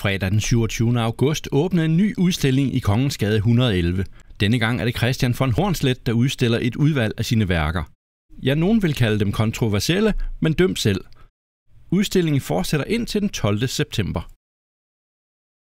Fredag den 27. august åbnede en ny udstilling i Kongens Gade 111. Denne gang er det Christian von Hornslet, der udstiller et udvalg af sine værker. Ja, nogen vil kalde dem kontroversielle, men døm selv. Udstillingen fortsætter indtil den 12. september.